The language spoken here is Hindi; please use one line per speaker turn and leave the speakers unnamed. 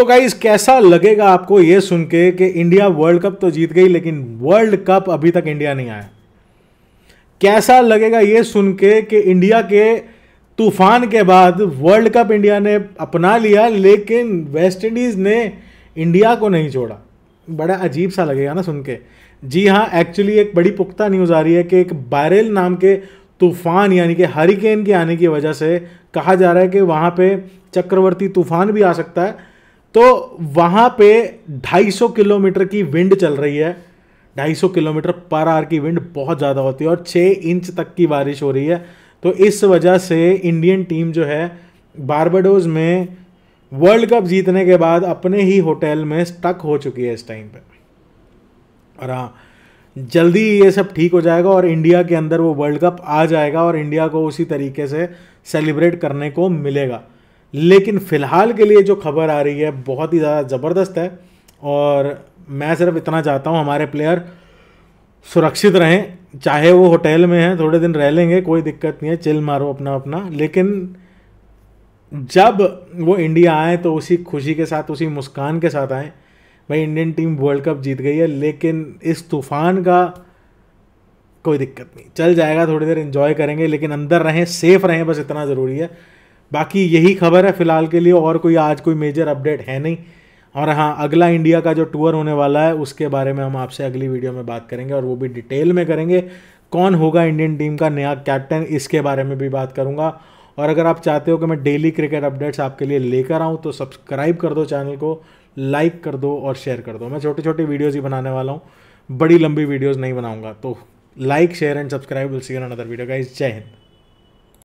तो गाइज कैसा लगेगा आपको यह सुन के कि इंडिया वर्ल्ड कप तो जीत गई लेकिन वर्ल्ड कप अभी तक इंडिया नहीं आया कैसा लगेगा यह सुन के कि इंडिया के तूफान के बाद वर्ल्ड कप इंडिया ने अपना लिया लेकिन वेस्ट इंडीज़ ने इंडिया को नहीं छोड़ा बड़ा अजीब सा लगेगा ना सुन के जी हाँ एक्चुअली एक बड़ी पुख्ता न्यूज़ आ रही है कि एक बायरल नाम के तूफान यानी कि हरिकेन के आने की वजह से कहा जा रहा है कि वहाँ पे चक्रवर्ती तूफान भी आ सकता है तो वहाँ पे 250 किलोमीटर की विंड चल रही है 250 किलोमीटर पर आर की विंड बहुत ज़्यादा होती है और 6 इंच तक की बारिश हो रही है तो इस वजह से इंडियन टीम जो है बारबडोज में वर्ल्ड कप जीतने के बाद अपने ही होटल में स्टक हो चुकी है इस टाइम पे और हाँ जल्दी ये सब ठीक हो जाएगा और इंडिया के अंदर वो वर्ल्ड कप आ जाएगा और इंडिया को उसी तरीके से सेलिब्रेट करने को मिलेगा लेकिन फ़िलहाल के लिए जो खबर आ रही है बहुत ही ज़्यादा ज़बरदस्त है और मैं सिर्फ इतना चाहता हूँ हमारे प्लेयर सुरक्षित रहें चाहे वो होटल में हैं थोड़े दिन रह लेंगे कोई दिक्कत नहीं है चिल मारो अपना अपना लेकिन जब वो इंडिया आए तो उसी खुशी के साथ उसी मुस्कान के साथ आए भाई इंडियन टीम वर्ल्ड कप जीत गई है लेकिन इस तूफान का कोई दिक्कत नहीं चल जाएगा थोड़ी देर इन्जॉय करेंगे लेकिन अंदर रहें सेफ रहें बस इतना ज़रूरी है बाकी यही खबर है फ़िलहाल के लिए और कोई आज कोई मेजर अपडेट है नहीं और हाँ अगला इंडिया का जो टूर होने वाला है उसके बारे में हम आपसे अगली वीडियो में बात करेंगे और वो भी डिटेल में करेंगे कौन होगा इंडियन टीम का नया कैप्टन इसके बारे में भी बात करूँगा और अगर आप चाहते हो कि मैं डेली क्रिकेट अपडेट्स आपके लिए लेकर आऊँ तो सब्सक्राइब कर दो चैनल को लाइक कर दो और शेयर कर दो मैं छोटे छोटे वीडियोज़ ही बनाने वाला हूँ बड़ी लंबी वीडियोज़ नहीं बनाऊँगा तो like share and subscribe will see another video का जय हिंद